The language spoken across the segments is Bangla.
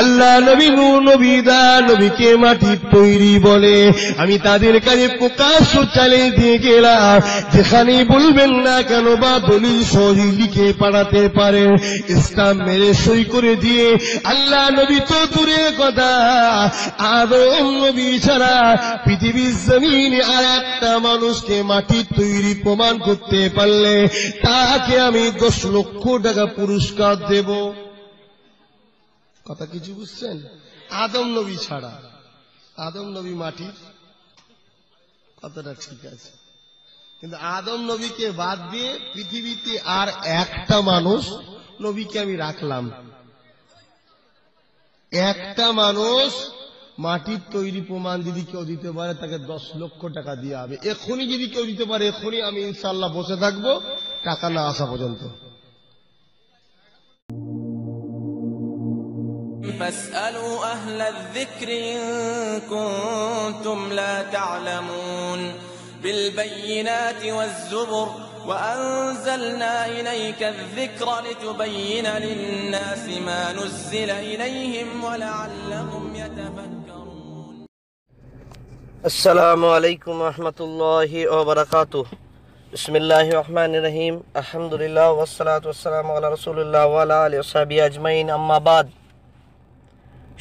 আল্লাহ নবী নু দা নবীকে মাটি তৈরি বলে আমি তাদের কাছে প্রকাশ চালে দিয়ে গেলাম যেখানে বলবেন না কেন বা দলিল সহি লিখে পাড়াতে পারে ইসলাম মেরে সই করে দিয়ে আল্লাহ নবী তো দূরে কথা আদম নবী ছাড়া পৃথিবীর জমিনে আর একটা মানুষকে মাটি তৈরি প্রমাণ করতে পারলে তাকে আমি দশ লক্ষ টাকা পুরস্কার দেব কথা কিছু বুঝছেন আদম নবী ছাড়া আদম নবী মাটির কথাটা ঠিক আছে কিন্তু আদম নবীকে বাদ দিয়ে পৃথিবীতে আর একটা মানুষ নবীকে আমি রাখলাম একটা মানুষ মাটির তৈরি প্রমাণ যদি কেউ দিতে পারে তাকে দশ লক্ষ টাকা দিয়ে হবে এখনই যদি কেউ দিতে পারে এখনই আমি ইনশাল্লাহ বসে থাকবো টাকা না আসা পর্যন্ত فاسألوا أهل الذكر إن كنتم لا تعلمون بالبينات والزبر وأنزلنا إليك الذكر لتبين للناس ما نزل إليهم ولعلهم يتفكرون السلام عليكم ورحمة الله وبركاته بسم الله الرحمن الرحيم الحمد لله والصلاة والسلام على رسول الله وعلى آله وصحبه أجمعين اما بعد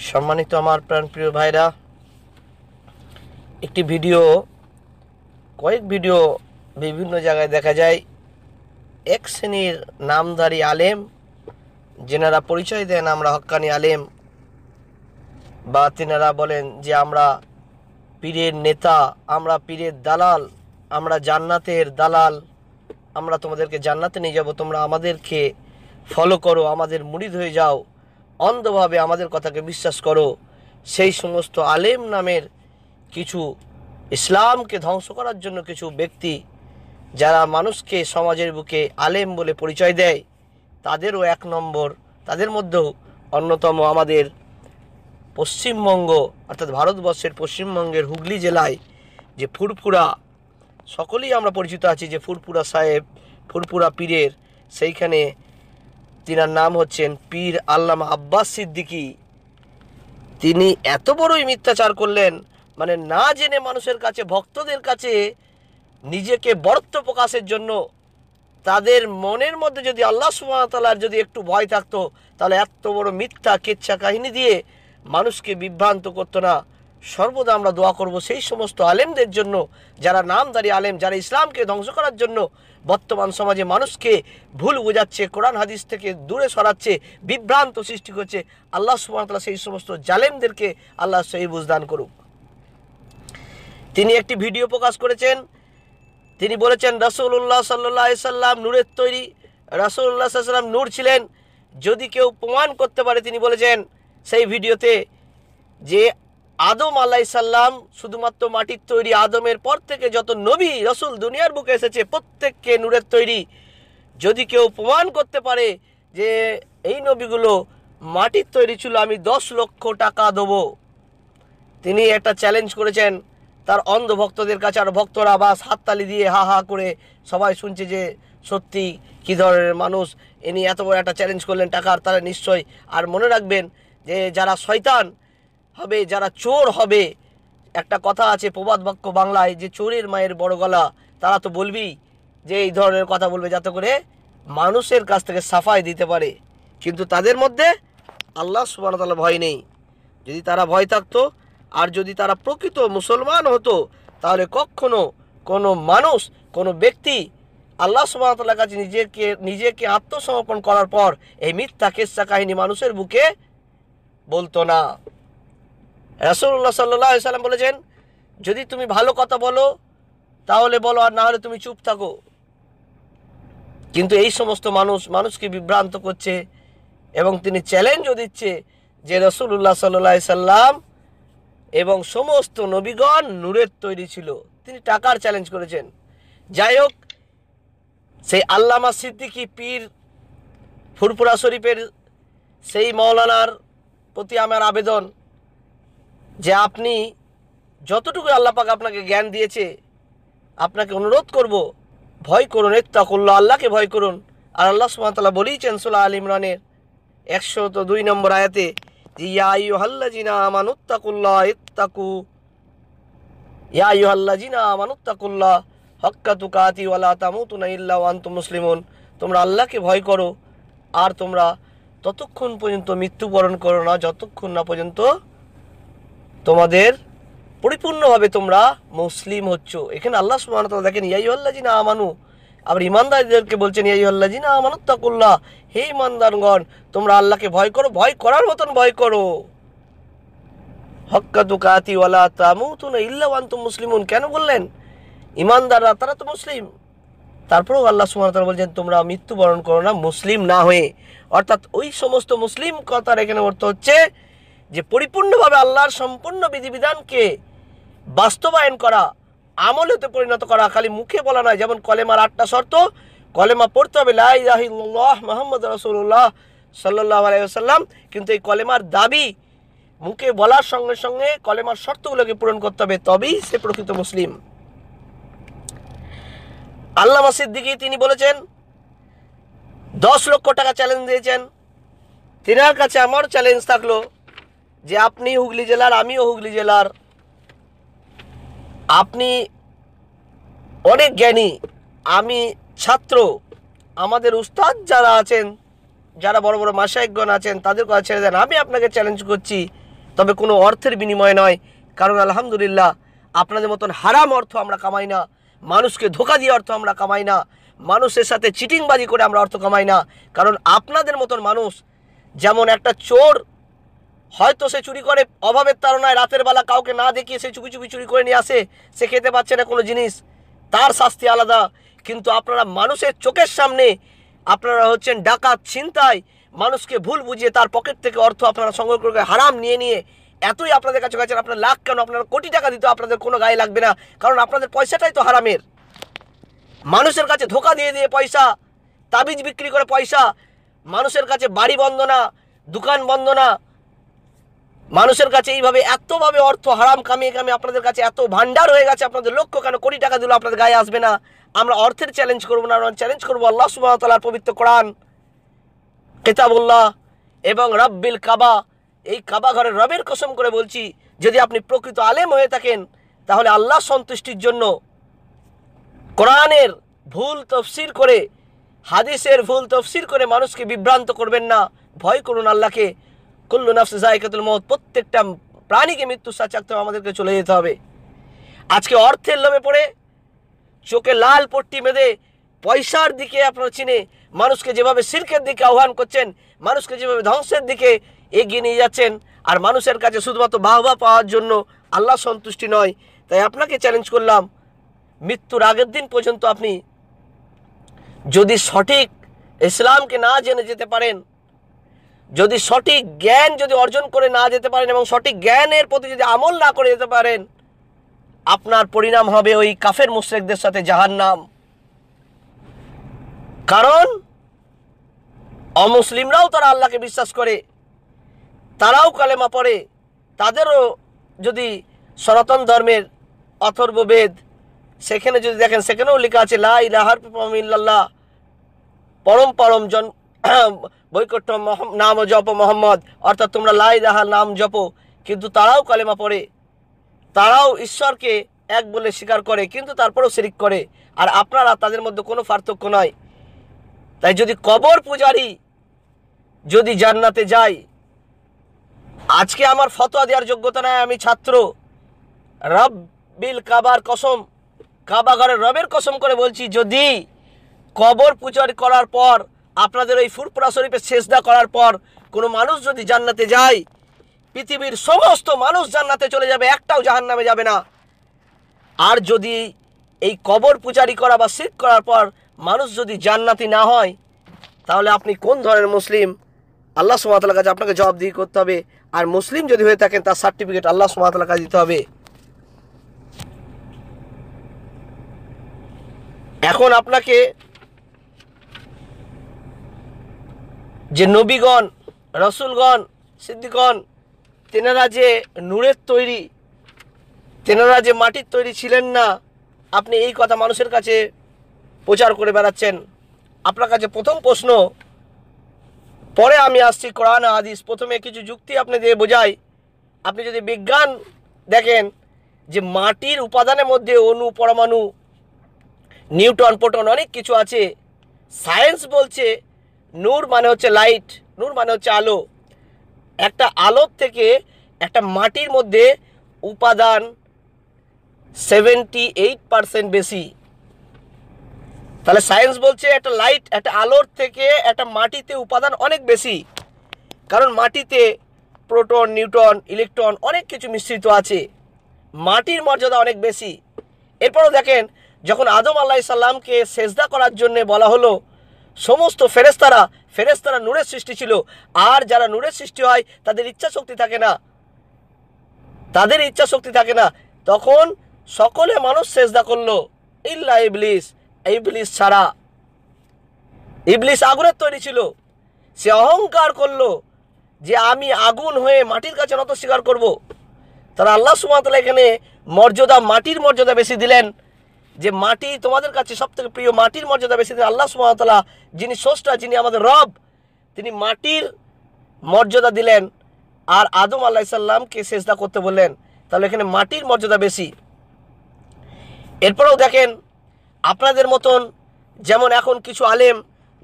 সম্মানিত আমার প্রাণপ্রিয় ভাইরা একটি ভিডিও কয়েক ভিডিও বিভিন্ন জায়গায় দেখা যায় এক শ্রেণীর নামধারী আলেম যেনারা পরিচয় দেন আমরা হকানি আলেম বা তেনারা বলেন যে আমরা পীরের নেতা আমরা পীরের দালাল আমরা জান্নাতের দালাল আমরা তোমাদেরকে জান্নাতে নিয়ে যাব তোমরা আমাদেরকে ফলো করো আমাদের মুড়িদ হয়ে যাও অন্ধভাবে আমাদের কথাকে বিশ্বাস করো সেই সমস্ত আলেম নামের কিছু ইসলামকে ধ্বংস করার জন্য কিছু ব্যক্তি যারা মানুষকে সমাজের বুকে আলেম বলে পরিচয় দেয় তাদেরও এক নম্বর তাদের মধ্যেও অন্যতম আমাদের পশ্চিমবঙ্গ অর্থাৎ ভারতবর্ষের পশ্চিমবঙ্গের হুগলি জেলায় যে ফুরফুরা সকলেই আমরা পরিচিত আছি যে ফুরপুরা সাহেব ফুরপুরা পীরের সেইখানে তিনার নাম হচ্ছেন পীর আল্লামা আব্বাস সিদ্দিকি তিনি এত বড়ই মিথ্যাচার করলেন মানে না জেনে মানুষের কাছে ভক্তদের কাছে নিজেকে বরত্ব প্রকাশের জন্য তাদের মনের মধ্যে যদি আল্লাহ সুমতালার যদি একটু ভয় থাকতো তাহলে এত বড় মিথ্যা কেচ্ছা কাহিনী দিয়ে মানুষকে বিভ্রান্ত করতো না সর্বদা আমরা দোয়া করব সেই সমস্ত আলেমদের জন্য যারা নামদারি আলেম যারা ইসলামকে ধ্বংস করার জন্য বর্তমান সমাজে মানুষকে ভুল বোঝাচ্ছে কোরআন হাদিস থেকে দূরে সরাচ্ছে বিভ্রান্ত সৃষ্টি করছে আল্লাহ সুবাহতাল্লাহ সেই সমস্ত জালেমদেরকে আল্লাহ সেই বুঝদান করুক তিনি একটি ভিডিও প্রকাশ করেছেন তিনি বলেছেন রাসুল্লাহ সাল্লাই সাল্লাম নূরের তৈরি রাসুল্লাহ সাল্লাম নূর ছিলেন যদি কেউ প্রমাণ করতে পারে তিনি বলেছেন সেই ভিডিওতে যে আদম আলাইসাল্লাম শুধুমাত্র মাটির তৈরি আদমের পর থেকে যত নবী রসুল দুনিয়ার বুকে এসেছে প্রত্যেককে নূরের তৈরি যদি কেউ প্রমাণ করতে পারে যে এই নবীগুলো মাটির তৈরি ছিল আমি দশ লক্ষ টাকা দেবো তিনি একটা চ্যালেঞ্জ করেছেন তার অন্ধভক্তদের কাছে আর ভক্তরা বাস হাততালি দিয়ে হা হা করে সবাই শুনছে যে সত্যি কী ধরনের মানুষ ইনি এত বড় একটা চ্যালেঞ্জ করলেন টাকার তারা নিশ্চয় আর মনে রাখবেন যে যারা শয়তান হবে যারা চোর হবে একটা কথা আছে প্রবাদ বাক্য বাংলায় যে চোরের মায়ের বড় গলা তারা তো বলবি যে এই ধরনের কথা বলবে যাতে করে মানুষের কাছ থেকে সাফাই দিতে পারে কিন্তু তাদের মধ্যে আল্লাহ সুবাহতাল্লাহ ভয় নেই যদি তারা ভয় থাকতো আর যদি তারা প্রকৃত মুসলমান হতো তাহলে কখনো কোনো মানুষ কোনো ব্যক্তি আল্লাহ সুবাহতাল্লাহ কাছে নিজেকে নিজেকে আত্মসমর্পণ করার পর এই মিথ্যা কেসা কাহিনী মানুষের বুকে বলতো না রাসুল্লাহ সাল্লাহ সাল্লাম বলেছেন যদি তুমি ভালো কথা বলো তাহলে বলো আর না হলে তুমি চুপ থাকো কিন্তু এই সমস্ত মানুষ মানুষকে বিভ্রান্ত করছে এবং তিনি চ্যালেঞ্জও দিচ্ছে যে রসুল্লাহ সাল্লাহ সাল্লাম এবং সমস্ত নবীগণ নূরের তৈরি ছিল তিনি টাকার চ্যালেঞ্জ করেছেন যাই হোক সেই আল্লামা সিদ্দিকি পীর ফুরফুরা শরীফের সেই মৌলানার প্রতি আমার আবেদন যে আপনি যতটুকু আল্লাপাক আপনাকে জ্ঞান দিয়েছে আপনাকে অনুরোধ করব ভয় করুন এত্তাকুল্লা আল্লাহকে ভয় করুন আর আল্লাহ সুমাতাল্লাহ বলেইছেন সোলা আল ইমরানের একশো তো দুই নম্বর আয়াতে যে ইয়া হাল্লা জিনা আমানুত্তাকুল্লা ইত্তাকু ইয়া ইউহাল্লা জিনা আমানুত্তাকুল্লা হক্কা তু কাতি ওয়ালা তামুতুনা ইল্লা ওয়ান্তু মুসলিমন তোমরা আল্লাহকে ভয় করো আর তোমরা ততক্ষণ পর্যন্ত মৃত্যুবরণ করো না যতক্ষণ না পর্যন্ত তোমাদের পরিপূর্ণভাবে তোমরা মুসলিম হচ্ছ এখানে আল্লাহ সুমান তোমরা দেখেন ইয়াই আল্লাহ জি না আমানু আবার ইমানদারদেরকে বলছেন ইয়াই আল্লাহ জি না তাকুল্লাহ হে ইমানদারগণ তোমরা আল্লাহকে ভয় করো ভয় করার মতন ভয় করো হক্কা দুকাতি ওয়ালা তামু তু না ইল্লাওয়ান্ত মুসলিমুন কেন বললেন ইমানদাররা তারা তো মুসলিম তারপরেও আল্লাহ সুমান বলছেন তোমরা মৃত্যুবরণ করো না মুসলিম না হয়ে অর্থাৎ ওই সমস্ত মুসলিম কথার এখানে অর্থ হচ্ছে যে পরিপূর্ণভাবে আল্লাহর সম্পূর্ণ বিধিবিধানকে বাস্তবায়ন করা আমলেতে পরিণত করা খালি মুখে বলা নয় যেমন কলেমার আটটা শর্ত কলেমা পড়তে হবে লাহ মোহাম্মদ রসুল্লাহ সাল্লাহ আলাইসাল্লাম কিন্তু এই কলেমার দাবি মুখে বলার সঙ্গে সঙ্গে কলেমার শর্তগুলোকে পূরণ করতে হবে তবেই সে প্রকৃত মুসলিম আল্লাহ দিকে তিনি বলেছেন দশ লক্ষ টাকা চ্যালেঞ্জ দিয়েছেন তিনার কাছে আমার চ্যালেঞ্জ থাকলো যে আপনি হুগলি জেলার আমিও হুগলি জেলার আপনি অনেক জ্ঞানী আমি ছাত্র আমাদের উস্তাদ যারা আছেন যারা বড় বড় মাসায়কগণ আছেন তাদের কথা ছেড়ে দেন আমি আপনাকে চ্যালেঞ্জ করছি তবে কোনো অর্থের বিনিময় নয় কারণ আলহামদুলিল্লাহ আপনাদের মতন হারাম অর্থ আমরা কামাই না মানুষকে ধোকা দিয়ে অর্থ আমরা কামাই না মানুষের সাথে চিটিংবাজি করে আমরা অর্থ কামাই না কারণ আপনাদের মতন মানুষ যেমন একটা চোর হয়তো সে চুরি করে অভাবের তারণায় রাতের বেলা কাউকে না দেখিয়ে সে চুপি চুপি চুরি করে নিয়ে আসে সে খেতে পাচ্ছে না কোনো জিনিস তার শাস্তি আলাদা কিন্তু আপনারা মানুষের চোখের সামনে আপনারা হচ্ছেন ডাকাত ছিনতাই মানুষকে ভুল বুঝিয়ে তার পকেট থেকে অর্থ আপনারা সংগ্রহ করে হারাম নিয়ে নিয়ে এতই আপনাদের কাছে গেছেন আপনার লাখ কেন আপনারা কোটি টাকা দিতে আপনাদের কোনো গায়ে লাগবে না কারণ আপনাদের পয়সাটাই তো হারামের মানুষের কাছে ধোকা দিয়ে দিয়ে পয়সা তাবিজ বিক্রি করে পয়সা মানুষের কাছে বাড়ি বন্ধ না দোকান বন্ধ না মানুষের কাছে এইভাবে এতভাবে অর্থ হারাম কামিয়ে কামিয়ে আপনাদের কাছে এত ভান্ডার হয়ে গেছে আপনাদের লক্ষ্য কেন কোটি টাকা দিলেও আপনাদের গায়ে আসবে না আমরা অর্থের চ্যালেঞ্জ করবো না আমরা চ্যালেঞ্জ করবো আল্লাহ সুবাহতাল্লাহ পবিত্র কোরআন কেতাবুল্লাহ এবং রব্বিল কাবা এই কাবা ঘরের রবের কসম করে বলছি যদি আপনি প্রকৃত আলেম হয়ে থাকেন তাহলে আল্লাহ সন্তুষ্টির জন্য কোরআনের ভুল তফসির করে হাদিসের ভুল তফসির করে মানুষকে বিভ্রান্ত করবেন না ভয় করুন আল্লাহকে কুল্লু নাফসে জায়কাতুল মত প্রত্যেকটা প্রাণীকে মৃত্যুর সাথে আমাদেরকে চলে যেতে হবে আজকে অর্থের লোভে পড়ে চোখে লাল পট্টি বেঁধে পয়সার দিকে আপনারা চিনে মানুষকে যেভাবে শিল্পের দিকে আহ্বান করছেন মানুষকে যেভাবে ধ্বংসের দিকে এগিয়ে নিয়ে যাচ্ছেন আর মানুষের কাছে শুধুমাত্র বাহবা পাওয়ার জন্য আল্লাহ সন্তুষ্টি নয় তাই আপনাকে চ্যালেঞ্জ করলাম মৃত্যুর আগের দিন পর্যন্ত আপনি যদি সঠিক ইসলামকে না জেনে যেতে পারেন যদি সঠিক জ্ঞান যদি অর্জন করে না যেতে পারেন এবং সঠিক জ্ঞানের প্রতি যদি আমল না করে যেতে পারেন আপনার পরিণাম হবে ওই কাফের মুশ্রেকদের সাথে জাহার নাম কারণ অমুসলিমরাও তারা আল্লাহকে বিশ্বাস করে তারাও কালেমা পড়ে তাদেরও যদি সনাতন ধর্মের অথর্ব বেদ সেখানে যদি দেখেন সেখানেও লেখা আছে লাই লাহার পরম পরম জন বৈকট্য নাম জপ মোহাম্মদ অর্থাৎ তোমরা লাই দাহা নাম জপ কিন্তু তারাও কালেমা পড়ে তারাও ঈশ্বরকে এক বলে স্বীকার করে কিন্তু তারপরেও শিরিক করে আর আপনারা তাদের মধ্যে কোনো পার্থক্য নয় তাই যদি কবর পূজারি যদি জান্নাতে যাই আজকে আমার ফতোয়া দেওয়ার যোগ্যতা নয় আমি ছাত্র রব বিল কাবার কসম কাবাঘরের রবের কসম করে বলছি যদি কবর পূজার করার পর আপনাদের ওই ফুরপুরা শরীফে শেষদা করার পর কোনো মানুষ যদি জান্নাতে যায় পৃথিবীর সমস্ত মানুষ জান্নাতে চলে যাবে একটাও জাহান নামে যাবে না আর যদি এই কবর পূজারি করা বা শিখ করার পর মানুষ যদি জান্নাতি না হয় তাহলে আপনি কোন ধরনের মুসলিম আল্লাহ সুমাতালার কাছে আপনাকে জবাবদিহি করতে হবে আর মুসলিম যদি হয়ে থাকেন তার সার্টিফিকেট আল্লাহ সুমাতালার কাছে দিতে হবে এখন আপনাকে যে নবীগণ রসুলগণ সিদ্ধিগণ তেনারা যে নূরের তৈরি তেনারা যে মাটির তৈরি ছিলেন না আপনি এই কথা মানুষের কাছে প্রচার করে বেড়াচ্ছেন আপনার কাছে প্রথম প্রশ্ন পরে আমি আসছি কোরআন হাদিস প্রথমে কিছু যুক্তি আপনি দিয়ে বোঝাই আপনি যদি বিজ্ঞান দেখেন যে মাটির উপাদানের মধ্যে অনু পরমাণু নিউটন পোটন অনেক কিছু আছে সায়েন্স বলছে নূর মানে হচ্ছে লাইট নূর মানে হচ্ছে আলো একটা আলোর থেকে একটা মাটির মধ্যে উপাদান সেভেন্টি এইট পারসেন্ট বেশি তাহলে সায়েন্স বলছে একটা লাইট একটা আলোর থেকে একটা মাটিতে উপাদান অনেক বেশি কারণ মাটিতে প্রোটন নিউটন ইলেকট্রন অনেক কিছু মিশ্রিত আছে মাটির মর্যাদা অনেক বেশি এরপরও দেখেন যখন আদম আল্লাহ সাল্লামকে সেজদা করার জন্য বলা হলো সমস্ত ফেরেস্তারা ফেরেস্তারা নূরের সৃষ্টি ছিল আর যারা নূরের সৃষ্টি হয় তাদের ইচ্ছা শক্তি থাকে না তাদের ইচ্ছা শক্তি থাকে না তখন সকলে মানুষ চেষ্টা করলো ইল্লা ইবলিস ইবলিস ছাড়া ইবলিস আগুনের তৈরি ছিল সে অহংকার করলো যে আমি আগুন হয়ে মাটির কাছে নত স্বীকার করব। তারা আল্লাহ সুমাতলা এখানে মর্যাদা মাটির মর্যাদা বেশি দিলেন যে মাটি তোমাদের কাছে সব থেকে প্রিয় মাটির মর্যাদা বেশি দিন আল্লাহ সুমতলা যিনি স্রষ্টা যিনি আমাদের রব তিনি মাটির মর্যাদা দিলেন আর আদম আল্লাহ সাল্লামকে সেজদা করতে বললেন তাহলে এখানে মাটির মর্যাদা বেশি এরপরেও দেখেন আপনাদের মতন যেমন এখন কিছু আলেম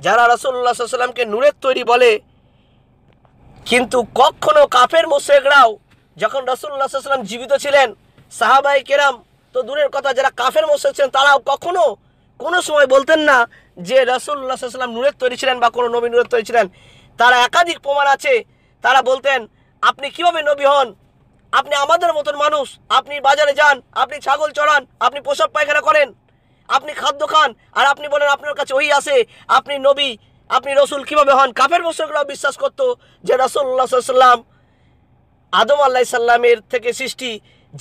যারা রাসুল্লাহ সাল্লামকে নূরের তৈরি বলে কিন্তু কখনো কাফের মোশেকরাও যখন রসুল্লাহ সাল্লাম জীবিত ছিলেন সাহাবাই কেরাম তো দূরের কথা যারা কাফের মসজিদ ছিলেন তারাও কখনো কোনো সময় বলতেন না যে রসুল্লাহ সাল্লাম নূরের তৈরি ছিলেন বা কোনো নবী নূরের তৈরি ছিলেন তারা একাধিক প্রমাণ আছে তারা বলতেন আপনি কিভাবে নবী হন আপনি আমাদের মতন মানুষ আপনি বাজারে যান আপনি ছাগল চড়ান আপনি পোশাক পায়খানা করেন আপনি খাদ্য খান আর আপনি বলেন আপনার কাছে ওই আছে আপনি নবী আপনি রসুল কিভাবে হন কাফের বসরগুলো বিশ্বাস করতো যে রসুল্লাহ সাল্লাম আদম আল্লাহ সাল্লামের থেকে সৃষ্টি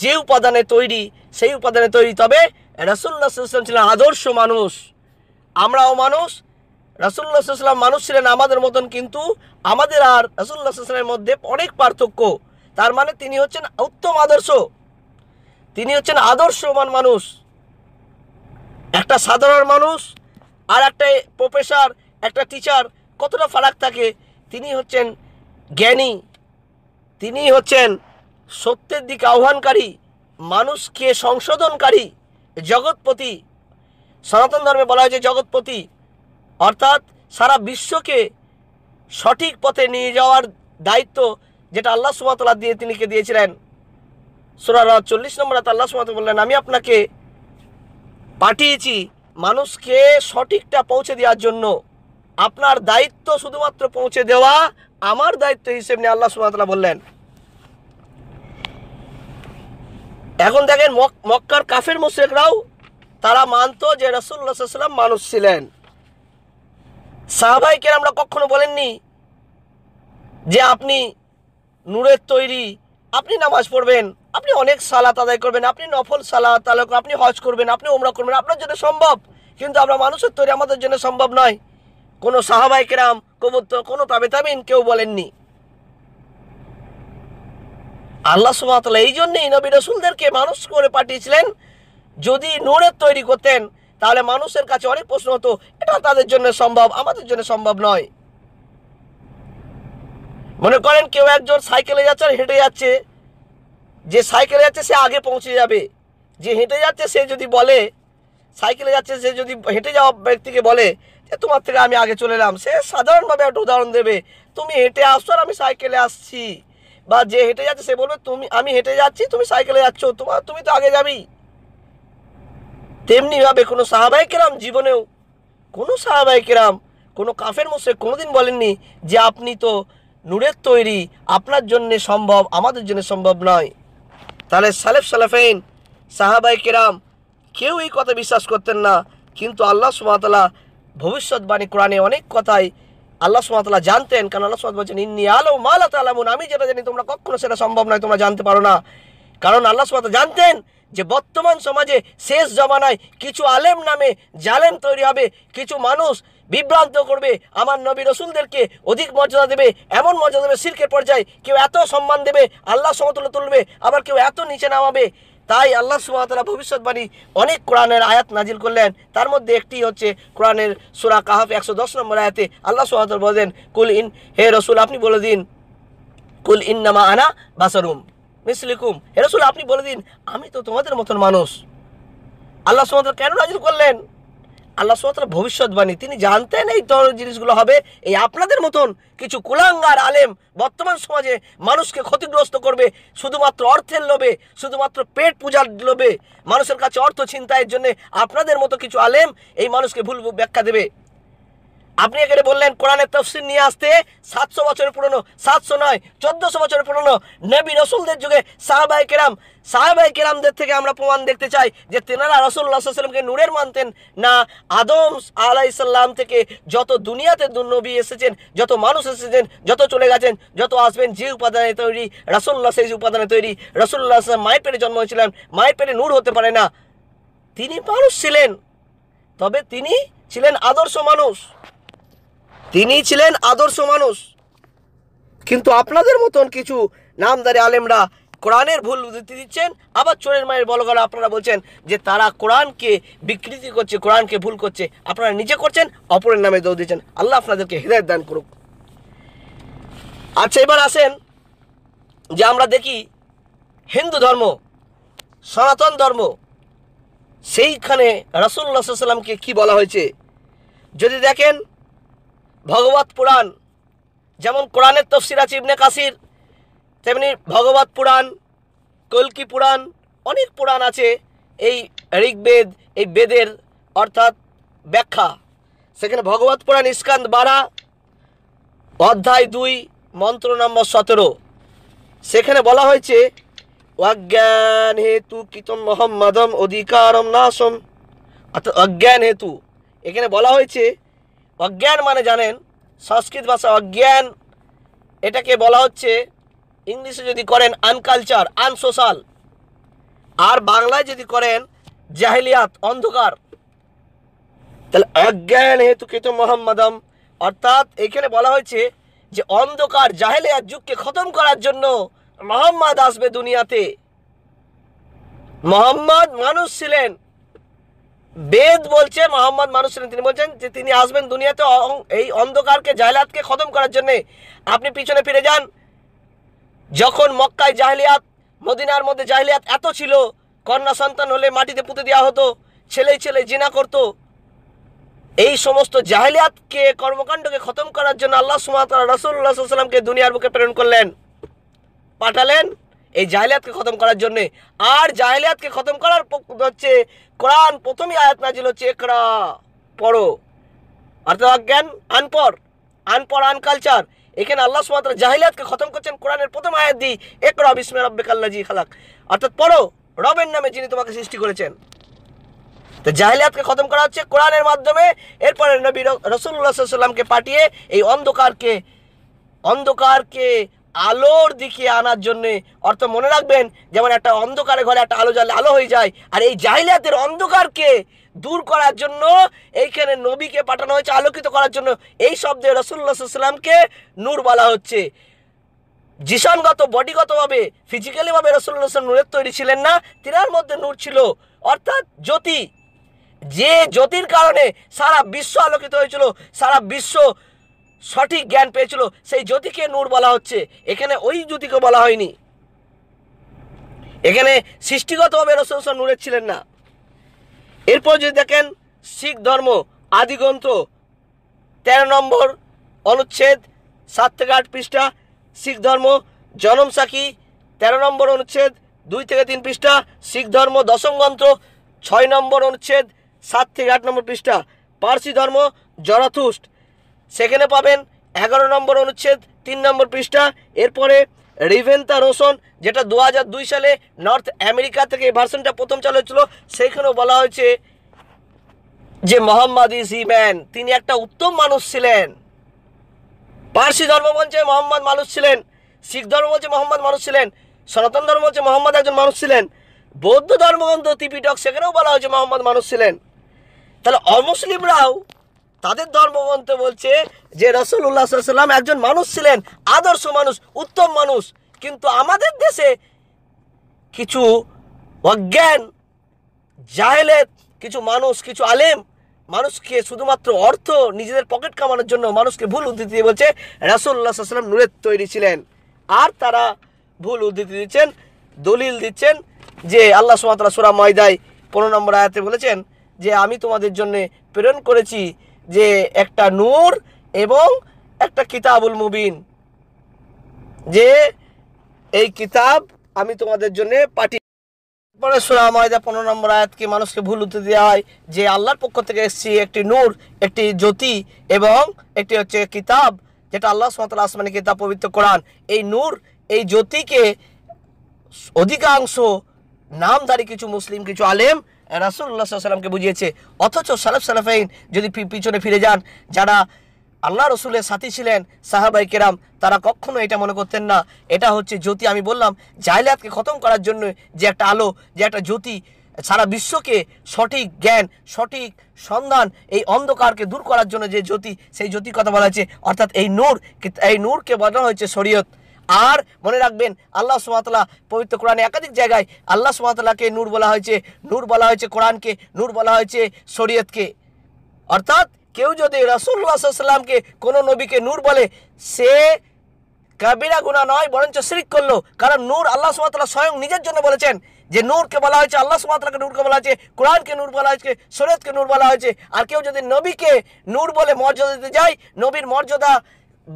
যে উপাদানে তৈরি সেই উপাদানে তৈরি তবে রাসুল্লাহ সাল্লাম ছিলেন আদর্শ মানুষ আমরাও মানুষ রাসুল্লাহ সাল্লাম মানুষ ছিলেন আমাদের মতন কিন্তু আমাদের আর রাসুল্লাহ সাল্লামের মধ্যে অনেক পার্থক্য তার মানে তিনি হচ্ছেন উত্তম আদর্শ তিনি হচ্ছেন আদর্শমান মানুষ একটা সাধারণ মানুষ আর একটা প্রফেসর একটা টিচার কতটা ফারাক থাকে তিনি হচ্ছেন জ্ঞানী তিনি হচ্ছেন সত্যের দিকে আহ্বানকারী মানুষকে সংশোধনকারী জগৎপতি সনাতন ধর্মে বলা হয়েছে জগৎপতি অর্থাৎ সারা বিশ্বকে সঠিক পথে নিয়ে যাওয়ার দায়িত্ব যেটা আল্লাহ সুমাতলা দিয়ে তিনিকে দিয়েছিলেন সুরার চল্লিশ নম্বর আল্লাহ সুমাত বললেন আমি আপনাকে পাঠিয়েছি মানুষকে সঠিকটা পৌঁছে দেওয়ার জন্য আপনার দায়িত্ব শুধুমাত্র পৌঁছে দেওয়া আমার দায়িত্ব হিসেবে নিয়ে আল্লাহ সুমাতলা বললেন এখন দেখেন মক্কার কাফের মুশ্রেকরাও তারা মানতো যে রসুল্লাহ সাল্লাম মানুষ ছিলেন সাহাবাইকে আমরা কখনো বলেননি যে আপনি নূরের তৈরি আপনি নামাজ পড়বেন আপনি অনেক সালাত আদায় করবেন আপনি নফল সালাত আদায় আপনি হজ করবেন আপনি ওমরা করবেন আপনার জন্য সম্ভব কিন্তু আমরা মানুষের তৈরি আমাদের জন্য সম্ভব নয় কোনো সাহাবাইকেরাম কবুত্ত কোনো তাবে তামিন কেউ বলেননি আল্লাহ সুবাহতাল্লাহ এই জন্যেই নবী রসুলদেরকে মানুষ করে পাঠিয়েছিলেন যদি নূরের তৈরি করতেন তাহলে মানুষের কাছে অনেক প্রশ্ন হতো এটা তাদের জন্য সম্ভব আমাদের জন্য সম্ভব নয় মনে করেন কেউ একজন সাইকেলে যাচ্ছে আর হেঁটে যাচ্ছে যে সাইকেলে যাচ্ছে সে আগে পৌঁছে যাবে যে হেঁটে যাচ্ছে সে যদি বলে সাইকেলে যাচ্ছে সে যদি হেঁটে যাওয়া ব্যক্তিকে বলে যে তোমার থেকে আমি আগে চলে এলাম সে সাধারণভাবে একটা উদাহরণ দেবে তুমি হেঁটে আসছো আর আমি সাইকেলে আসছি বা যে হেঁটে যাচ্ছে সে বলবে তুমি আমি হেঁটে যাচ্ছি তুমি সাইকেলে যাচ্ছ তোমার তুমি তো আগে যাবেই তেমনিভাবে কোনো সাহাবাই কেরাম জীবনেও কোনো সাহাবাই কেরাম কোনো কাফের মশে কোনোদিন বলেননি যে আপনি তো নূরের তৈরি আপনার জন্যে সম্ভব আমাদের জন্য সম্ভব নয় তাহলে সালেফ সালেফেন সাহাবাই কেরাম কেউ এই কথা বিশ্বাস করতেন না কিন্তু আল্লাহ সুমাতালা ভবিষ্যৎবাণী কোরআনে অনেক কথাই আল্লাহ সুমাতলা জানতেন কারণ আল্লাহ সুমাত বলছেন ইন্নি আলো মালা তালামুন আমি যেটা জানি তোমরা কখনো সেটা সম্ভব নয় তোমরা জানতে পারো না কারণ আল্লাহ সুমাত জানতেন যে বর্তমান সমাজে শেষ জমানায় কিছু আলেম নামে জালেম তৈরি হবে কিছু মানুষ বিভ্রান্ত করবে আমার নবী রসুলদেরকে অধিক মর্যাদা দেবে এমন মর্যাদা দেবে সিরকের পর্যায়ে কেউ এত সম্মান দেবে আল্লাহ সমতলে তুলবে আবার কেউ এত নিচে নামাবে তাই আল্লাহ সুমাতলা ভবিষ্যৎবাণী অনেক কোরআনের আয়াত নাজিল করলেন তার মধ্যে একটি হচ্ছে কোরআনের সুরা কাহাফ একশো দশ নম্বর আয়াতে আল্লাহ সুমাতল বলেন কুল ইন হে রসুল আপনি বলে দিন কুল নামা আনা বাসারুম মিসলিকুম হে রসুল আপনি বলে দিন আমি তো তোমাদের মতন মানুষ আল্লাহ সুমাতল কেন নাজিল করলেন আল্লাহ সুমাতার ভবিষ্যৎবাণী তিনি জানতেন এই ধরনের জিনিসগুলো হবে এই আপনাদের মতন কিছু কুলাঙ্গার আলেম বর্তমান সমাজে মানুষকে ক্ষতিগ্রস্ত করবে শুধুমাত্র অর্থের লোভে শুধুমাত্র পেট পূজার লোভে মানুষের কাছে অর্থ চিন্তায়ের জন্য আপনাদের মতো কিছু আলেম এই মানুষকে ভুল ব্যাখ্যা দেবে আপনি এখানে বললেন কোরআনের তফসিল নিয়ে আসতে সাতশো বছরের পুরনো সাতশো নয় চোদ্দশো বছরের পুরনো নবী রসুলদের যুগে সাহাবাই কেরাম সাহাবাই কেরামদের থেকে আমরা প্রমাণ দেখতে চাই যে তেনারা রসুল্লাহামকে নূরের মানতেন না আদম আলাইসাল্লাম থেকে যত দুনিয়াতে নবী এসেছেন যত মানুষ এসেছেন যত চলে গেছেন যত আসবেন যে উপাদানে তৈরি রসুল্লাহ সেই উপাদানে তৈরি রসুল্লাহ মায়ের পেটে জন্ম হয়েছিলেন মায়ের পেটে নূর হতে পারে না তিনি মানুষ ছিলেন তবে তিনি ছিলেন আদর্শ মানুষ তিনি ছিলেন আদর্শ মানুষ কিন্তু আপনাদের মতন কিছু নামদারি আলেমরা কোরআনের ভুল বুঝতে দিচ্ছেন আবার চোরের মায়ের বল গলা আপনারা বলছেন যে তারা কোরআনকে বিকৃতি করছে কোরআনকে ভুল করছে আপনারা নিজে করছেন অপরের নামে দৌড় দিচ্ছেন আল্লাহ আপনাদেরকে হৃদয় দান করুক আচ্ছা এবার আসেন যে আমরা দেখি হিন্দু ধর্ম সনাতন ধর্ম সেইখানে রাসুল্লাহ সাল্লামকে কি বলা হয়েছে যদি দেখেন ভগবত পুরাণ যেমন কোরআনের তফসির আছে ইবনে কাসির তেমনি ভগবত পুরাণ কলকি পুরাণ অনেক পুরাণ আছে এই ঋগ্বেদ এই বেদের অর্থাৎ ব্যাখ্যা সেখানে ভগবত পুরাণ ইস্কান্ত বারা অধ্যায় দুই মন্ত্র নম্বর সতেরো সেখানে বলা হয়েছে অজ্ঞান হেতু কিতম মহম্মদম অধিকারম নাসম অর্থাৎ অজ্ঞান হেতু এখানে বলা হয়েছে অজ্ঞান মানে জানেন সংস্কৃত ভাষা অজ্ঞান এটাকে বলা হচ্ছে ইংলিশে যদি করেন আনকালচার আনসোশাল আর বাংলায় যদি করেন জাহেলিয়াত অন্ধকার তাহলে অজ্ঞান হেতু কেতু মোহাম্মদম অর্থাৎ এখানে বলা হয়েছে যে অন্ধকার জাহেলিয়াত যুগকে খতম করার জন্য মোহাম্মদ আসবে দুনিয়াতে মোহাম্মদ মানুষ ছিলেন বেদ বলছে মোহাম্মদ মানুষ ছিলেন তিনি বলছেন যে তিনি আসবেন দুনিয়াতে এই অন্ধকারকে জাহেলাতকে খতম করার জন্য আপনি পিছনে ফিরে যান যখন মক্কায় জাহলিয়াত মদিনার মধ্যে জাহলিয়াত এত ছিল কন্যা সন্তান হলে মাটিতে পুঁতে দেওয়া হতো ছেলে ছেলে জিনা করতো এই সমস্ত জাহলিয়াতকে কর্মকাণ্ডকে খতম করার জন্য আল্লাহ সুমাত রাসুল্লাহ সাল্লামকে দুনিয়ার বুকে প্রেরণ করলেন পাঠালেন এই জাহেলিয়াতকে খতম করার জন্যে আর জাহেলিয়াতকে খতম করার হচ্ছে কোরআন প্রথমই আয়াত নাজিল হচ্ছে একরা পড়ো অর্থাৎ অজ্ঞান আনপর আনপর আনকালচার এখানে আল্লাহ সুমাত্র জাহিলিয়াতকে খতম করছেন কোরআনের প্রথম আয়াত দিই একরা বিস্মে রব্বেক আল্লাজি খালাক অর্থাৎ পড়ো রবের নামে যিনি তোমাকে সৃষ্টি করেছেন তো জাহিলিয়াতকে খতম করা হচ্ছে কোরআনের মাধ্যমে এরপরে নবী রসুল্লাহ সাল্লামকে পাঠিয়ে এই অন্ধকারকে অন্ধকারকে আলোর দিকে আনার জন্যে অর্থ মনে রাখবেন যেমন একটা অন্ধকারে ঘরে একটা আলো জ্বালে আলো হয়ে যায় আর এই জাহিলিয়াতের অন্ধকারকে দূর করার জন্য এইখানে নবীকে পাঠানো হয়েছে আলোকিত করার জন্য এই শব্দে রসুল্লা সাল্লামকে নূর বলা হচ্ছে জিসানগত বডিগতভাবে ফিজিক্যালিভাবে রসুল্লাহ সাল্লাম নূরের তৈরি ছিলেন না তিনার মধ্যে নূর ছিল অর্থাৎ জ্যোতি যে জ্যোতির কারণে সারা বিশ্ব আলোকিত হয়েছিল সারা বিশ্ব সঠিক জ্ঞান পেয়েছিল সেই জ্যোতিকে নূর বলা হচ্ছে এখানে ওই জ্যোতিকে বলা হয়নি এখানে সৃষ্টিগতভাবে রসুল নূরের ছিলেন না এরপর যদি দেখেন শিখ ধর্ম আদিগ্রন্থ তেরো নম্বর অনুচ্ছেদ সাত থেকে আট পৃষ্ঠা শিখ ধর্ম জনম সাখী তেরো নম্বর অনুচ্ছেদ দুই থেকে তিন পৃষ্ঠা শিখ ধর্ম দশম গ্রন্থ ছয় নম্বর অনুচ্ছেদ সাত থেকে আট নম্বর পৃষ্ঠা পার্সি ধর্ম জরাথুষ্ট সেখানে পাবেন এগারো নম্বর অনুচ্ছেদ তিন নম্বর পৃষ্ঠা এরপরে রিভেন্তা রোশন যেটা দু দুই সালে নর্থ আমেরিকা থেকে এই ভার্সনটা প্রথম চালু হয়েছিল সেইখানেও বলা হয়েছে যে মোহাম্মদ ইজ ম্যান তিনি একটা উত্তম মানুষ ছিলেন পার্সি ধর্মমঞ্চে মোহাম্মদ মানুষ ছিলেন শিখ ধর্মমঞ্চে মোহাম্মদ মানুষ ছিলেন সনাতন ধর্মমঞ্চে মোহাম্মদ একজন মানুষ ছিলেন বৌদ্ধ ধর্মগ্রন্থ তিপিটক সেখানেও বলা হয়েছে মোহাম্মদ মানুষ ছিলেন তাহলে অমুসলিমরাও তাদের ধর্মগ্রন্থ বলছে যে রসুল্লাহ সাল্লাম একজন মানুষ ছিলেন আদর্শ মানুষ উত্তম মানুষ কিন্তু আমাদের দেশে কিছু অজ্ঞান জাহেলেত কিছু মানুষ কিছু আলেম মানুষকে শুধুমাত্র অর্থ নিজেদের পকেট কামানোর জন্য মানুষকে ভুল উদ্ধৃতি দিয়ে বলছে রাসুল্লাহ সাল্লাম নূরের তৈরি ছিলেন আর তারা ভুল উদ্ধৃতি দিচ্ছেন দলিল দিচ্ছেন যে আল্লাহ সুমাতলা সুরা ময়দায় পনেরো নম্বর আয়াতে বলেছেন যে আমি তোমাদের জন্য প্রেরণ করেছি যে একটা নূর এবং একটা কিতাবুল মুবিন যে এই কিতাব আমি তোমাদের জন্য পাঠিয়ে পরে সুরা মায়দা পনেরো নম্বর আয়াতকে মানুষকে ভুল উত্তর দেওয়া হয় যে আল্লাহর পক্ষ থেকে এসেছি একটি নূর একটি জ্যোতি এবং একটি হচ্ছে কিতাব যেটা আল্লাহ সুমতাল আসমানি কিতাব পবিত্র কোরআন এই নূর এই জ্যোতিকে অধিকাংশ নামধারী কিছু মুসলিম কিছু আলেম রাসুল্লা সাল্লামকে বুঝিয়েছে অথচ সালাফ সালাফাইন যদি পিছনে ফিরে যান যারা আল্লাহ রসুলের সাথী ছিলেন সাহাবাই কেরাম তারা কখনো এটা মনে করতেন না এটা হচ্ছে জ্যোতি আমি বললাম জাহিলাতকে খতম করার জন্য যে একটা আলো যে একটা জ্যোতি সারা বিশ্বকে সঠিক জ্ঞান সঠিক সন্ধান এই অন্ধকারকে দূর করার জন্য যে জ্যোতি সেই জ্যোতির কথা বলা হয়েছে অর্থাৎ এই নূর এই নূরকে বলা হয়েছে শরীয়ত আর মনে রাখবেন আল্লাহ সুমাতলা পবিত্র কোরআনে একাধিক জায়গায় আল্লাহ সুমাতলাকে নূর বলা হয়েছে নূর বলা হয়েছে কোরআনকে নূর বলা হয়েছে শরীয়তকে অর্থাৎ কেউ যদি রসুল্লাহ সাল্লামকে কোনো নবীকে নূর বলে সে কাবিরা গুণা নয় বরঞ্চ শ্রিক করলো কারণ নূর আল্লাহ সুমাতলা স্বয়ং নিজের জন্য বলেছেন যে নূরকে বলা হয়েছে আল্লাহ সুমাতলাকে নূরকে বলা হয়েছে কোরআনকে নূর বলা হয়েছে শরীয়তকে নূর বলা হয়েছে আর কেউ যদি নবীকে নূর বলে মর্যাদা দিতে যায় নবীর মর্যাদা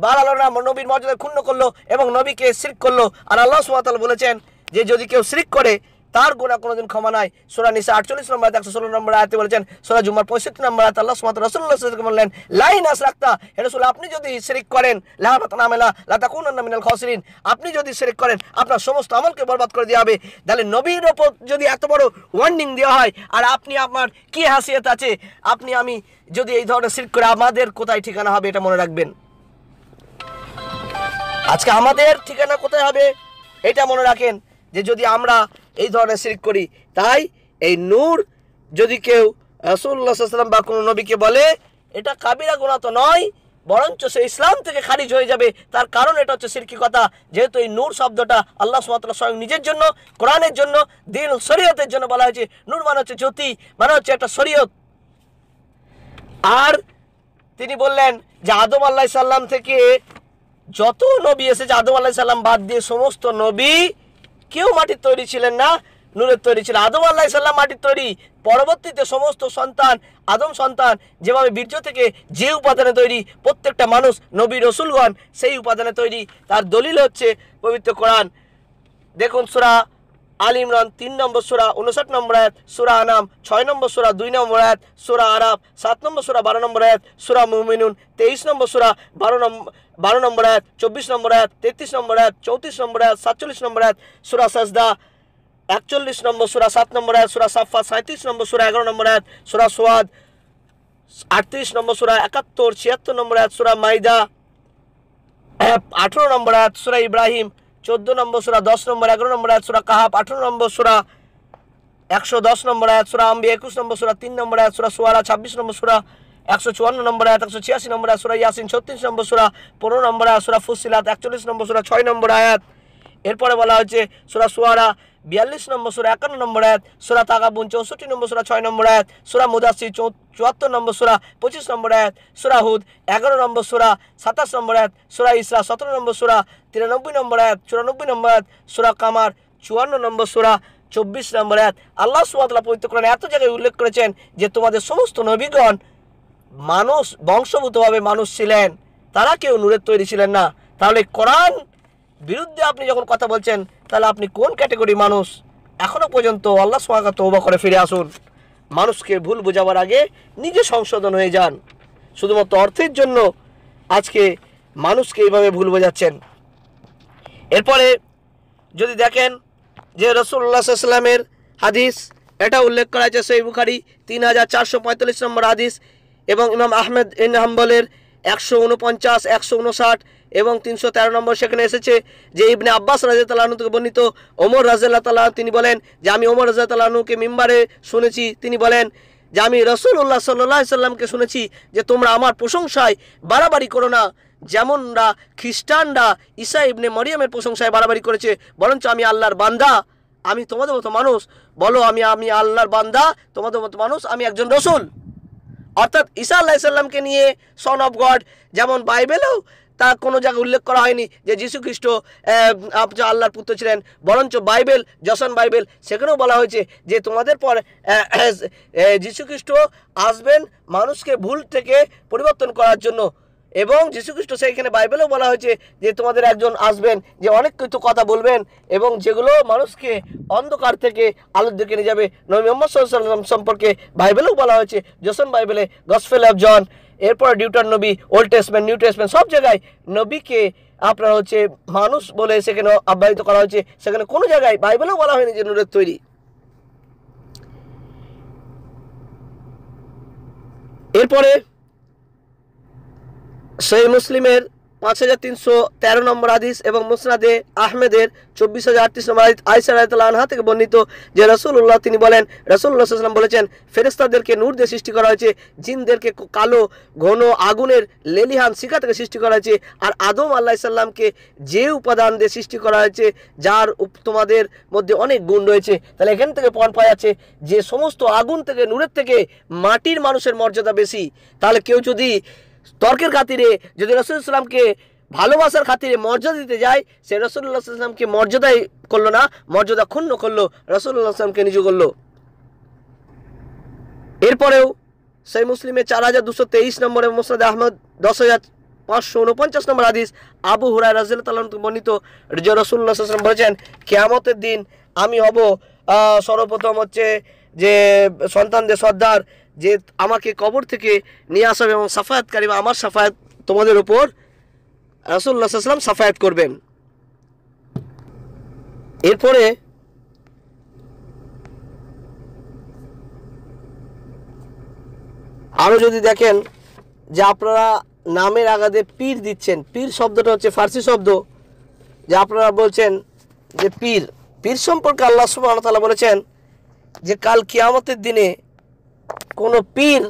বাড়ালো না নবীর মর্যাদা ক্ষুণ্ণ করলো এবং নবীকে সিরিক করলো আর আল্লাহ সুমাতাল বলেছেন যে যদি কেউ সিরিক করে তার গোনা কোনোদিন ক্ষমা নাই সোরা নিসা আটচল্লিশ নম্বর একশো ষোলো নম্বর আয়তে বলেছেন সোরা জুমার পঁয়ষট্টি নম্বর আয়তে আল্লাহ সুমাত রসুল্লাহকে বললেন লাইন আস রাখতা হে রসুল আপনি যদি সিরিক করেন লাহাবাত নামেলা লাতা কোন মিনাল খসরিন আপনি যদি সিরিক করেন আপনার সমস্ত আমলকে বরবাদ করে দেওয়া হবে তাহলে নবীর ওপর যদি এত বড় ওয়ার্নিং দেওয়া হয় আর আপনি আপনার কি হাসিয়ত আছে আপনি আমি যদি এই ধরনের শিরিক করে আমাদের কোথায় ঠিকানা হবে এটা মনে রাখবেন আজকে আমাদের ঠিকানা কোথায় হবে এটা মনে রাখেন যে যদি আমরা এই ধরনের সিরিক করি তাই এই নূর যদি কেউ রসুল্লাহাম বা কোনো নবীকে বলে এটা কাবিরা গোনা তো নয় বরঞ্চ সে ইসলাম থেকে খারিজ হয়ে যাবে তার কারণ এটা হচ্ছে সিরকি কথা যেহেতু এই নূর শব্দটা আল্লাহ সুমাতলা স্বয়ং নিজের জন্য কোরআনের জন্য দিন শরীয়তের জন্য বলা হয়েছে নূর মানে হচ্ছে জ্যোতি মানে হচ্ছে একটা শরীয়ত আর তিনি বললেন যে আদম আল্লাহ সাল্লাম থেকে যত নবী এসেছে আদম আল্লাহ সাল্লাম বাদ দিয়ে সমস্ত নবী কেউ মাটির তৈরি ছিলেন না নূরের তৈরি ছিল আদম আল্লাহ সাল্লাম মাটির তৈরি পরবর্তীতে সমস্ত সন্তান আদম সন্তান যেভাবে বীর্য থেকে যে উপাদানে তৈরি প্রত্যেকটা মানুষ নবী রসুলগণ সেই উপাদানে তৈরি তার দলিল হচ্ছে পবিত্র কোরআন দেখুন সুরা আল ইমরান তিন নম্বর সুরা উনষাট নম্বর আয়াত সুরা আনাম ছয় নম্বর সুরা দুই নম্বর আয়াত সুরা আরাব সাত নম্বর সুরা বারো নম্বর আয়াত সুরা মুমিনুন তেইশ নম্বর সুরা বারো নম্বর বারো নম্বর আয়াত চব্বিশ নম্বর আয়াত তেত্রিশ নম্বর আয়াত চৌত্রিশ নম্বর আয়াত সাতচল্লিশ নম্বর আয়াত সুরা সাজদা একচল্লিশ নম্বর সুরা সাত নম্বর আয়াত সুরা সাফা সাঁত্রিশ নম্বর সুরা এগারো নম্বর আয়াত সুরা সোয়াদ আটত্রিশ নম্বর সুরা একাত্তর ছিয়াত্তর নম্বর আয়াত সুরা মাইদা আঠেরো নম্বর আয়াত সুরা ইব্রাহিম চোদ্দ নম্বর সুরা দশ নম্বর এগারো নম্বর আয়াত সুরা কাহাব আঠেরো নম্বর সুরা একশো দশ নম্বর আয়াত সুরা আম্বি একুশ নম্বর সুরা তিন নম্বর আয়াত সুরা সোয়ারা ছাব্বিশ নম্বর সুরা একশো চুয়ান্ন নম্বর আয়াত একশো ছিয়াশি নম্বর আয়াত সুরা ইয়াসিন ছত্রিশ নম্বর সুরা পনেরো নম্বর আয়াত সুরা ফুসিলাত একচল্লিশ নম্বর সুরা ছয় নম্বর আয়াত এরপরে বলা হয়েছে সুরা সোয়ারা বিয়াল্লিশ নম্বর সুরা একান্ন নম্বর আয়াত সুরা তাকাবুন চৌষট্টি নম্বর সুরা ছয় নম্বর আয়াত সুরা মুদাসি চুয়াত্তর নম্বর সুরা পঁচিশ নম্বর আয়াত সুরা হুদ এগারো নম্বর সুরা সাতাশ নম্বর আয়াত সুরা ইসরা সতেরো নম্বর সুরা তিরানব্বই নম্বর আয়াত চুরানব্বই নম্বর আয়াত সুরা কামার চুয়ান্ন নম্বর সুরা চব্বিশ নম্বর আয়াত আল্লাহ সুয়াতলা পবিত্র করেন এত জায়গায় উল্লেখ করেছেন যে তোমাদের সমস্ত নবীগণ মানুষ বংশভূতভাবে মানুষ ছিলেন তারা কেউ নূরের তৈরি ছিলেন না তাহলে কোরআন বিরুদ্ধে আপনি যখন কথা বলছেন তাহলে আপনি কোন ক্যাটেগরি মানুষ এখনও পর্যন্ত আল্লাহ সোহাকা তৌবা করে ফিরে আসুন মানুষকে ভুল বোঝাবার আগে নিজে সংশোধন হয়ে যান শুধুমাত্র অর্থের জন্য আজকে মানুষকে এইভাবে ভুল বোঝাচ্ছেন এরপরে যদি দেখেন যে রসুল্লা সাল্লামের হাদিস এটা উল্লেখ করা হয়েছে সই বুখারি তিন হাজার চারশো পঁয়তাল্লিশ নম্বর হাদিস এবং ইমাম আহমেদ ইন হাম্বলের একশো উনপঞ্চাশ একশো উনষাট এবং তিনশো তেরো নম্বর সেখানে এসেছে যে ইবনে আব্বাস তালাহন থেকে বর্ণিত ওমর রাজিয়াল্লাহ তাল তিনি বলেন যে আমি ওমর তালাহনুকে মিম্বারে শুনেছি তিনি বলেন যে আমি রসুল্লাহ সাল্লাহ সাল্লামকে শুনেছি যে তোমরা আমার প্রশংসায় বাড়াবাড়ি করো না যেমনরা খ্রিস্টানরা ঈসা ইবনে মরিয়ামের প্রশংসায় বাড়াবাড়ি করেছে বরঞ্চ আমি আল্লাহর বান্দা আমি তোমাদের মতো মানুষ বলো আমি আমি আল্লাহর বান্দা তোমাদের মতো মানুষ আমি একজন রসুল অর্থাৎ ঈসা আল্লাহ ইসাল্লামকে নিয়ে সন অফ গড যেমন বাইবেলেও তা কোনো জায়গায় উল্লেখ করা হয়নি যে যীশু খ্রিস্ট আপনি আল্লাহর পুত্র ছিলেন বরঞ্চ বাইবেল যশন বাইবেল সেখানেও বলা হয়েছে যে তোমাদের পর যীশু খ্রিস্ট আসবেন মানুষকে ভুল থেকে পরিবর্তন করার জন্য এবং যীশুখ্রিস্ট সেইখানে বাইবেলেও বলা হয়েছে যে তোমাদের একজন আসবেন যে অনেক কিছু কথা বলবেন এবং যেগুলো মানুষকে অন্ধকার থেকে আলোর দিকে নিয়ে যাবে নবী মোহাম্মদ সাল্লাম সম্পর্কে বাইবেলেও বলা হয়েছে জোসন বাইবেলে গসফেল অফ জন এরপর ডিউটার নবী ওল্ড টেস্টমেন্ট নিউ টেস্টমেন্ট সব জায়গায় নবীকে আপনার হচ্ছে মানুষ বলে সেখানে আব্যাহিত করা হয়েছে সেখানে কোনো জায়গায় বাইবেলেও বলা হয়নি যে নূরের তৈরি এরপরে সেই মুসলিমের পাঁচ হাজার তিনশো তেরো নম্বর আদিস এবং মুসনাদে আহমেদের চব্বিশ হাজার আটত্রিশ নম্বর আদিস আইসার আনহা থেকে বর্ণিত যে রসুল্লাহ তিনি বলেন রসুল্লাহাম বলেছেন ফেরেস্তাদেরকে নূর দিয়ে সৃষ্টি করা হয়েছে জিনদেরকে কালো ঘন আগুনের লেলিহান শিখা থেকে সৃষ্টি করা হয়েছে আর আদম আল্লাহ ইসাল্লামকে যে উপাদান দিয়ে সৃষ্টি করা হয়েছে যার তোমাদের মধ্যে অনেক গুণ রয়েছে তাহলে এখান থেকে পণ পাওয়া যাচ্ছে যে সমস্ত আগুন থেকে নূরের থেকে মাটির মানুষের মর্যাদা বেশি তাহলে কেউ যদি তর্কের খাতিরে যদি রসুলামকে ভালোবাসার খাতিরে মর্যাদা দিতে যায় সে রসুল্লাহ ইসলামকে মর্যাদাই করলো না মর্যাদা ক্ষুণ্ণ করলো রসুল্লাহ ইসলামকে নিজ করলো এরপরেও সেই মুসলিমে চার হাজার দুশো তেইশ নম্বরে মোসাদ আহমদ দশ হাজার পাঁচশো উনপঞ্চাশ নম্বর আদিস আবু হুরাই রাজিল বর্ণিত যে রসুল্লাহ ইসলাম বলেছেন কেয়ামতের দিন আমি হব সর্বপ্রথম হচ্ছে যে সন্তানদের সর্দার যে আমাকে কবর থেকে নিয়ে আসা হবে এবং সাফায়াতকারী আমার সাফায়াত তোমাদের ওপর রাসুল্লাহ সাল্লাম সাফায়াত করবেন এরপরে আরও যদি দেখেন যে আপনারা নামের আগাদে পীর দিচ্ছেন পীর শব্দটা হচ্ছে ফার্সি শব্দ যে আপনারা বলছেন যে পীর পীর সম্পর্কে আল্লাহ সুবাহতালা বলেছেন যে কাল কিয়ামতের দিনে কোনো পীর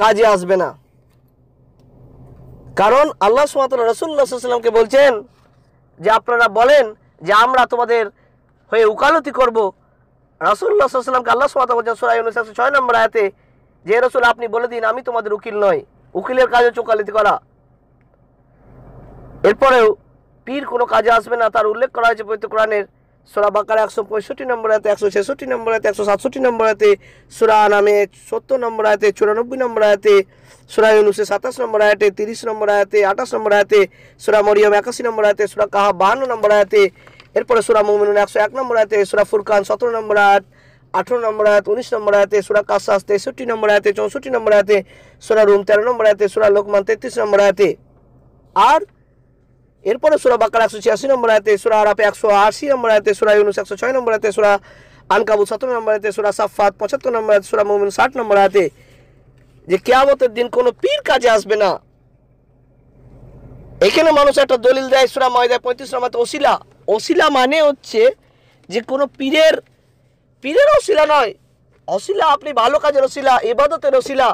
কাজে আসবে না কারণ আল্লাহ রসুল্লা সাল্লামকে বলছেন যে আপনারা বলেন যে আমরা তোমাদের হয়ে উকালতি করব রাসুল্লাহ সাল্লামকে আল্লাহ সুমাতা বলছেন সুরাই উনিশশো ছয় নম্বর আয়তে যে রসুল আপনি বলে দিন আমি তোমাদের উকিল নয় উকিলের হচ্ছে উকালতি করা এরপরেও পীর কোনো কাজে আসবে না তার উল্লেখ করা হয়েছে পবিত্র কোরআনের সোরা বাকার একশো পঁয়ষট্টি নম্বর আয়তে একশো ছেষট্টি নম্বর আয়তে একশো সাতষট্টি নম্বর আয়তে সোরা নামে সত্তর নম্বর আয়তে চুরানব্বই নম্বর আয়তে সোরা ইউনুসে সাতাশ নম্বর আয়তে তিরিশ নম্বর আয়তে আঠাশ নম্বর আয়তে সোরা মরিয়ম একাশি নম্বর আয়তে সোরা কাহা বাহান্ন নম্বর আয়তে এরপরে সোরা মুমিনুন একশো এক নম্বর আয়তে সোরা ফুরকান সতেরো নম্বর আয়াত আঠেরো নম্বর আয়াত উনিশ নম্বর আয়াতে সুরা কাসাস তেষট্টি নম্বর আয়াতে চৌষট্টি নম্বর আয়াতে সুরা রুম তেরো নম্বর আয়াতে সুরা লোকমান তেত্রিশ নম্বর আয়াতে আর এরপরে সুরা বাকার একশো ছিয়াশি নম্বর আয়তে সুরা আরাপে একশো আশি নম্বর আয়তে সুরা ইউনুস একশো ছয় নম্বর আয়তে সুরা আনকাবু সতেরো নম্বর আয়তে সুরা সাফাত পঁচাত্তর নম্বর আয়তে সুরা মোমিন ষাট নম্বর আয়তে যে কেয়ামতের দিন কোনো পীর কাজে আসবে না এখানে মানুষ একটা দলিল দেয় সুরা ময়দায় পঁয়ত্রিশ নম্বর অশিলা অশিলা মানে হচ্ছে যে কোনো পীরের পীরের অশিলা নয় অশিলা আপনি ভালো কাজের অশিলা এবাদতের অশিলা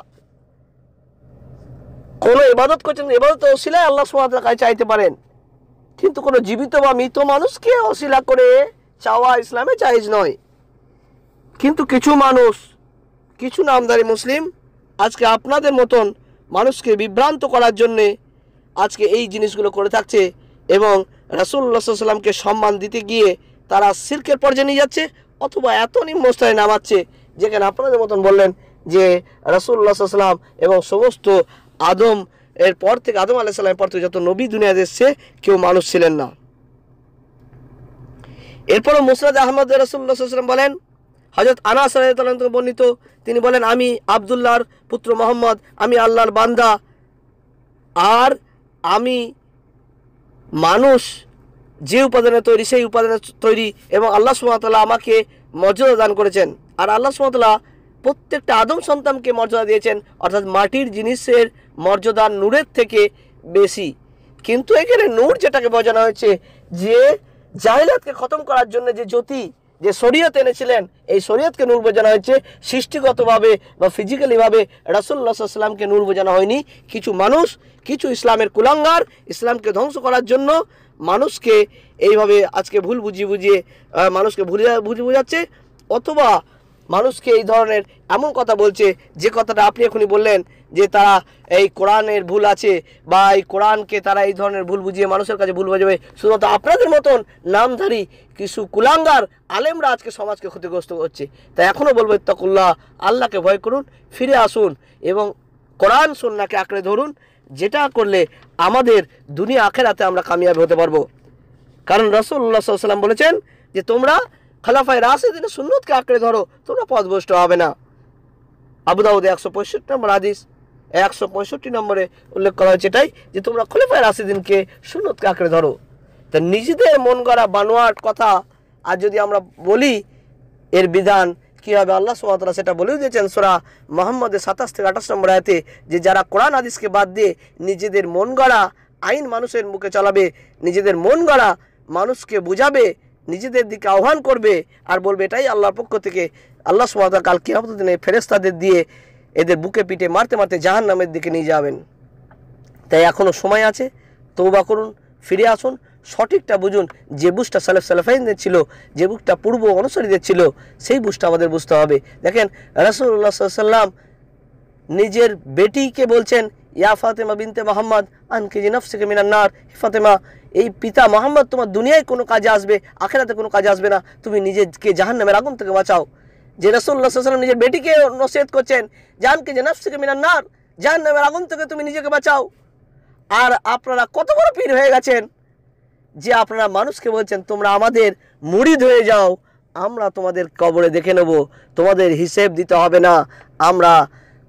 কোনো এবাদত করছেন এবাদতের অশিলায় আল্লাহ সুমাতার কাছে চাইতে পারেন কিন্তু কোনো জীবিত বা মৃত মানুষকে অশিলা করে চাওয়া ইসলামে চাইজ নয় কিন্তু কিছু মানুষ কিছু নামদারি মুসলিম আজকে আপনাদের মতন মানুষকে বিভ্রান্ত করার জন্যে আজকে এই জিনিসগুলো করে থাকছে এবং রাসুল্লা সাল্লামকে সম্মান দিতে গিয়ে তারা সিল্কের পর্যায়ে নিয়ে যাচ্ছে অথবা এত নিম্নস্তায় নামাচ্ছে যেখানে আপনাদের মতন বললেন যে রাসুল্লাহ সাল্লাম এবং সমস্ত আদম এরপর থেকে আদম আলাহ সাল্লামের পর থেকে যত নবী দুনিয়া এসছে কেউ মানুষ ছিলেন না এরপরও মুসরাদ আহমদ রসুল্লাহাম বলেন হজরত আনাস থেকে বর্ণিত তিনি বলেন আমি আবদুল্লাহর পুত্র মোহাম্মদ আমি আল্লাহর বান্দা আর আমি মানুষ যে উপাদানে তৈরি সেই উপাদানে তৈরি এবং আল্লাহ সুমতলা আমাকে মর্যাদা দান করেছেন আর আল্লাহ সুমতলা প্রত্যেকটা আদম সন্তানকে মর্যাদা দিয়েছেন অর্থাৎ মাটির জিনিসের মর্যাদা নূরের থেকে বেশি কিন্তু এখানে নূর যেটাকে বোঝানো হয়েছে যে জাহিলাতকে খতম করার জন্য যে জ্যোতি যে শরীয়ত এনেছিলেন এই শরীয়তকে নূর বোঝানো হয়েছে সৃষ্টিগতভাবে বা ফিজিক্যালিভাবে রাসুল্লাহ সাল্লামকে নূর বোঝানো হয়নি কিছু মানুষ কিছু ইসলামের কুলাঙ্গার ইসলামকে ধ্বংস করার জন্য মানুষকে এইভাবে আজকে ভুল বুঝিয়ে বুঝিয়ে মানুষকে ভুলে বুঝে বোঝাচ্ছে অথবা মানুষকে এই ধরনের এমন কথা বলছে যে কথাটা আপনি এখনই বললেন যে তারা এই কোরআনের ভুল আছে বা এই কোরআনকে তারা এই ধরনের ভুল বুঝিয়ে মানুষের কাছে ভুল বোঝাবে শুধুমাত্র আপনাদের মতন নামধারী কিছু কুলাঙ্গার আলেমরা আজকে সমাজকে ক্ষতিগ্রস্ত করছে তাই এখনও বলবো ইত্তাকুল্লাহ আল্লাহকে ভয় করুন ফিরে আসুন এবং কোরআন সন্নাকে আঁকড়ে ধরুন যেটা করলে আমাদের দুনিয়া আখেরাতে আমরা কামিয়াব হতে পারবো কারণ রসুল্লাহ সাল্লাম বলেছেন যে তোমরা খালাফাই রাশেদিনের সুন্নতকে আঁকড়ে ধরো তোমরা পদভষ্ট হবে না দাউদ একশো পঁয়ষট্টি নম্বর আদিস একশো পঁয়ষট্টি নম্বরে উল্লেখ করা হয়েছে এটাই যে তোমরা খলিফায় রাশিদিনকে সুন্নতকে আঁকড়ে ধরো তা নিজেদের মন গড়া বানোয়ার কথা আর যদি আমরা বলি এর বিধান কীভাবে আল্লাহ সুমাতলা সেটা বলেও দিয়েছেন সোরা মোহাম্মদের সাতাশ থেকে আঠাশ নম্বর আয়তে যে যারা কোরআন আদিসকে বাদ দিয়ে নিজেদের মন গড়া আইন মানুষের মুখে চালাবে নিজেদের মন গড়া মানুষকে বোঝাবে নিজেদের দিকে আহ্বান করবে আর বলবে এটাই আল্লাহর পক্ষ থেকে আল্লাহ সুমাতা কাল কেয়ামতের দিনে ফেরেস্তাদের দিয়ে এদের বুকে পিঠে মারতে মারতে জাহান নামের দিকে নিয়ে যাবেন তাই এখনও সময় আছে তৌবা করুন ফিরে আসুন সঠিকটা বুঝুন যে বুঝটা সালেফ সালেফাইনদের ছিল যে বুকটা পূর্ব অনুসারীদের ছিল সেই বুঝটা আমাদের বুঝতে হবে দেখেন রাসুল্লাহ সাল্লাম নিজের বেটিকে বলছেন ইয়া ফাতেমা বিনতে মোহাম্মদ আনকিজি নফসিকে মিনান্নার হে ফাতেমা এই পিতা মোহাম্মদ তোমার দুনিয়ায় কোনো কাজে আসবে আখেরাতে কোনো কাজে আসবে না তুমি নিজেকে জাহান নামের আগুন থেকে বাঁচাও যে রসুল্লাহাম নিজের বেটিকে নসিহত করছেন জাহানকে যে নফসিকে মিনান্নার জাহান নামের আগুন থেকে তুমি নিজেকে বাঁচাও আর আপনারা কত বড় পীর হয়ে গেছেন যে আপনারা মানুষকে বলছেন তোমরা আমাদের মুড়ি ধুয়ে যাও আমরা তোমাদের কবরে দেখে নেব তোমাদের হিসেব দিতে হবে না আমরা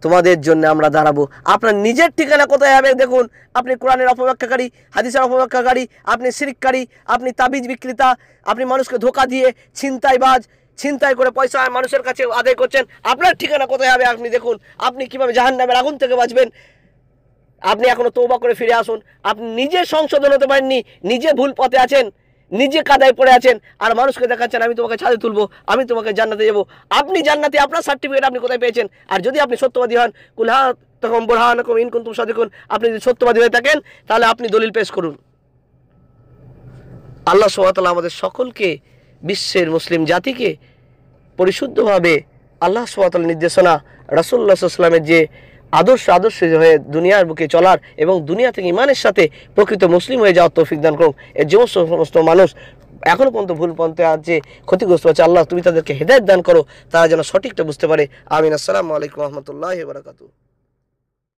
তোমাদের জন্য আমরা দাঁড়াবো আপনার নিজের ঠিকানা কোথায় হবে দেখুন আপনি কোরআনের অপব্যাখ্যাকারী হাদিসের অপব্যাখ্যাকারী আপনি সিরিককারী আপনি তাবিজ বিক্রেতা আপনি মানুষকে ধোকা দিয়ে ছিনতাইবাজ ছিনতাই করে পয়সা মানুষের কাছে আদায় করছেন আপনার ঠিকানা কোথায় হবে আপনি দেখুন আপনি কীভাবে জাহান নামের আগুন থেকে বাঁচবেন আপনি এখনও তৌবা করে ফিরে আসুন আপনি নিজে সংশোধন হতে পারেননি নিজে ভুল পথে আছেন নিজে কাদায় পড়ে আছেন আর মানুষকে দেখাচ্ছেন আমি তোমাকে ছাদে তুলবো আমি তোমাকে জান্নাতে যাবো আপনি জান্নাতে আপনার সার্টিফিকেট আপনি কোথায় পেয়েছেন আর যদি আপনি সত্যবাদী হন কুলহা তখন বোরহান ইনকুন তুম সাদিকুন আপনি যদি সত্যবাদী হয়ে থাকেন তাহলে আপনি দলিল পেশ করুন আল্লাহ সোহাতাল আমাদের সকলকে বিশ্বের মুসলিম জাতিকে পরিশুদ্ধভাবে আল্লাহ সোহাতাল নির্দেশনা রাসুল্লাহ সাল্লামের যে আদর্শ আদর্শ হয়ে দুনিয়ার বুকে চলার এবং দুনিয়া থেকে ইমানের সাথে প্রকৃত মুসলিম হয়ে যাওয়ার তৌফিক দান করুন এর যে সমস্ত মানুষ এখনও পর্যন্ত ভুল পন্থে আছে ক্ষতিগ্রস্ত হচ্ছে আল্লাহ তুমি তাদেরকে হেদায়ত দান করো তারা যেন সঠিকটা বুঝতে পারে আমিন আসসালামু আলাইকুম রহমতুল্লাহ বারাকাতু